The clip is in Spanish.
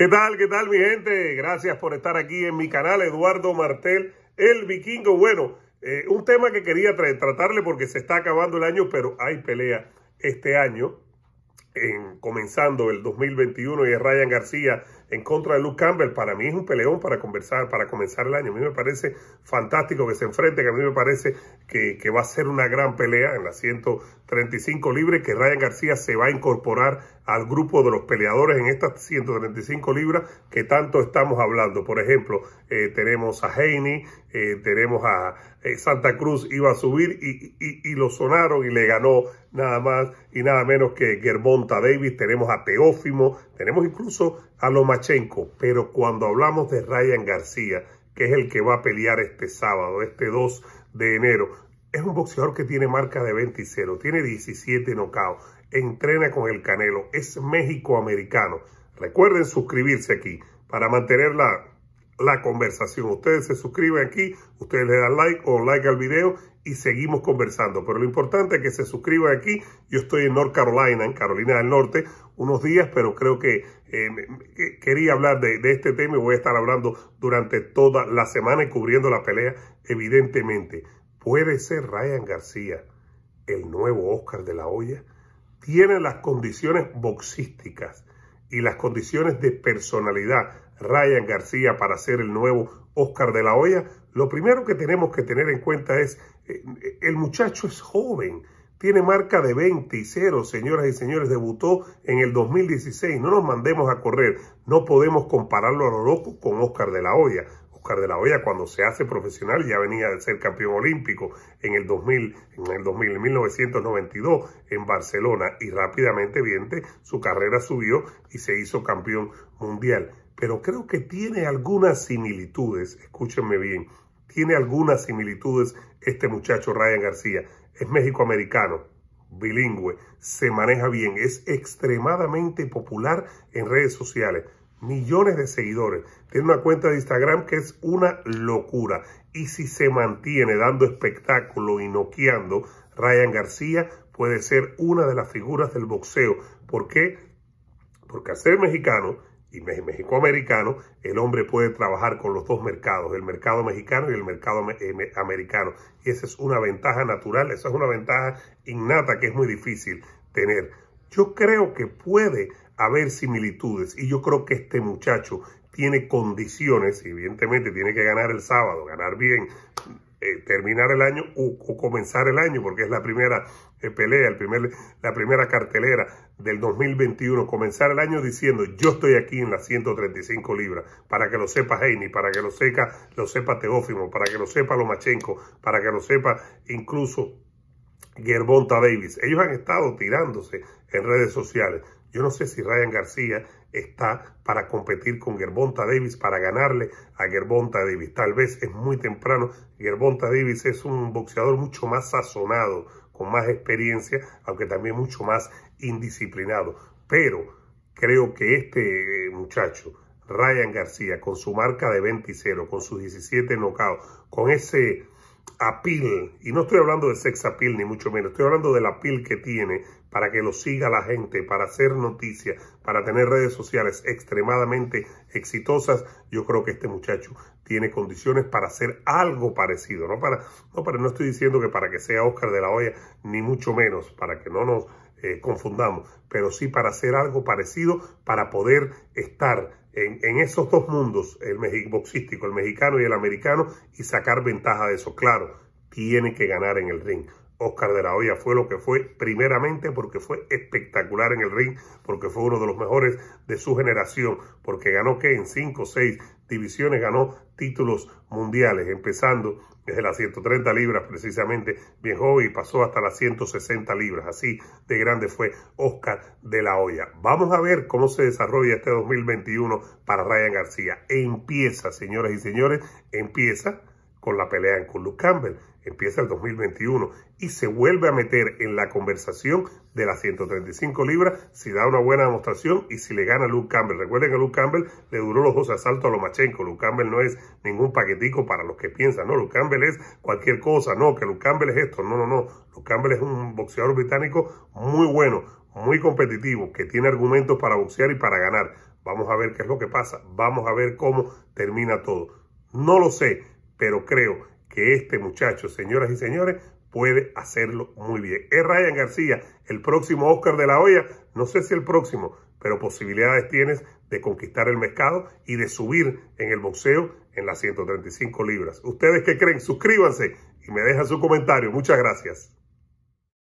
¿Qué tal? ¿Qué tal mi gente? Gracias por estar aquí en mi canal Eduardo Martel, el vikingo. Bueno, eh, un tema que quería tratarle porque se está acabando el año, pero hay pelea este año, en, comenzando el 2021 y es Ryan García en contra de Luke Campbell. Para mí es un peleón para conversar, para comenzar el año. A mí me parece fantástico que se enfrente, que a mí me parece que, va a ser una gran pelea en las 135 libres que Ryan García se va a incorporar al grupo de los peleadores en estas 135 libras que tanto estamos hablando. Por ejemplo, eh, tenemos a Haney, eh, tenemos a eh, Santa Cruz, iba a subir y, lo sonaron y le ganó nada más y nada menos que Germonta Davis, tenemos a Teófimo, tenemos incluso a los pero cuando hablamos de Ryan García, que es el que va a pelear este sábado, este 2 de enero, es un boxeador que tiene marca de 20 y 0, tiene 17 nocaos, entrena con el Canelo, es México-americano. Recuerden suscribirse aquí para mantener la, la conversación. Ustedes se suscriben aquí, ustedes le dan like o like al video y seguimos conversando. Pero lo importante es que se suscriban aquí. Yo estoy en North Carolina, en Carolina del Norte unos días, pero creo que eh, quería hablar de, este tema y voy a estar hablando durante toda la semana y cubriendo la pelea, evidentemente. ¿Puede ser Ryan García el nuevo Oscar de la olla? Tiene las condiciones boxísticas y las condiciones de personalidad Ryan García para ser el nuevo Oscar de la olla, lo primero que tenemos que tener en cuenta es, eh, el muchacho es joven, tiene marca de 20 y 0, señoras y señores. Debutó en el 2016. No nos mandemos a correr. No podemos compararlo a lo loco con Oscar de la Hoya. Oscar de la Hoya cuando se hace profesional ya venía de ser campeón olímpico en el 2000, 1992 en Barcelona y rápidamente, evidente, su carrera subió y se hizo campeón mundial. Pero creo que tiene algunas similitudes, escúchenme bien, tiene algunas similitudes este muchacho Ryan García. Es mexicoamericano, bilingüe, se maneja bien, es extremadamente popular en redes sociales, millones de seguidores, tiene una cuenta de Instagram que es una locura. Y si se mantiene dando espectáculo y noqueando, Ryan García puede ser una de las figuras del boxeo. ¿Por qué? Porque al ser mexicano, y México-Americano, el hombre puede trabajar con los dos mercados, el mercado mexicano y el mercado americano. Y esa es una ventaja natural, esa es una ventaja innata que es muy difícil tener. Yo creo que puede haber similitudes y yo creo que este muchacho tiene condiciones, evidentemente tiene que ganar el sábado, ganar bien, eh, terminar el año o, comenzar el año, porque es la primera eh, pelea, la primera cartelera del 2021, comenzar el año diciendo yo estoy aquí en las 135 libras, para que lo sepa Heini, para que lo, sepa, lo sepa Teófimo, para que lo sepa Lomachenko, para que lo sepa incluso Gervonta Davis. Ellos han estado tirándose en redes sociales, yo no sé si Ryan García está para competir con Gerbonta Davis, para ganarle a Gerbonta Davis. Tal vez es muy temprano. Gerbonta Davis es un boxeador mucho más sazonado, con más experiencia, aunque también mucho más indisciplinado. Pero creo que este eh, muchacho, Ryan García, con su marca de 20 0, con sus 17 knockouts, con ese apil, y no estoy hablando de sex appeal ni mucho menos, estoy hablando del apil que tiene para que lo siga la gente, para hacer noticias, para tener redes sociales extremadamente exitosas, yo creo que este muchacho tiene condiciones para hacer algo parecido. No para, no para, no estoy diciendo que para que sea Oscar de la Hoya, ni mucho menos, para que no nos eh, confundamos, pero sí para hacer algo parecido, para poder estar en, en, esos dos mundos, el boxístico, el mexicano y el americano, y sacar ventaja de eso. Claro, tiene que ganar en el ring. Oscar de la Hoya fue lo que fue, primeramente porque fue espectacular en el ring, porque fue uno de los mejores de su generación, porque ganó que en cinco o seis divisiones ganó títulos mundiales, empezando desde las 130 libras precisamente, bien y pasó hasta las 160 libras. Así de grande fue Oscar de la Hoya. Vamos a ver cómo se desarrolla este 2021 para Ryan García. Empieza, señoras y señores, empieza con la pelea con Luke Campbell. Empieza el 2021 y se vuelve a meter en la conversación de las 135 libras si da una buena demostración y si le gana Luke Campbell. Recuerden que Luke Campbell le duró los dos asaltos a Lomachenko. Luke Campbell no es ningún paquetico para los que piensan, no, Luke Campbell es cualquier cosa, no, que Luke Campbell es esto, no, no, no. Luke Campbell es un boxeador británico muy bueno, muy competitivo, que tiene argumentos para boxear y para ganar. Vamos a ver qué es lo que pasa, vamos a ver cómo termina todo. No lo sé, pero creo que este muchacho, señoras y señores, puede hacerlo muy bien. Es Ryan García, el próximo Oscar de la Olla? no sé si el próximo, pero posibilidades tienes de conquistar el mercado y de subir en el boxeo en las 135 libras. ¿Ustedes qué creen? Suscríbanse y me dejan su comentario. Muchas gracias.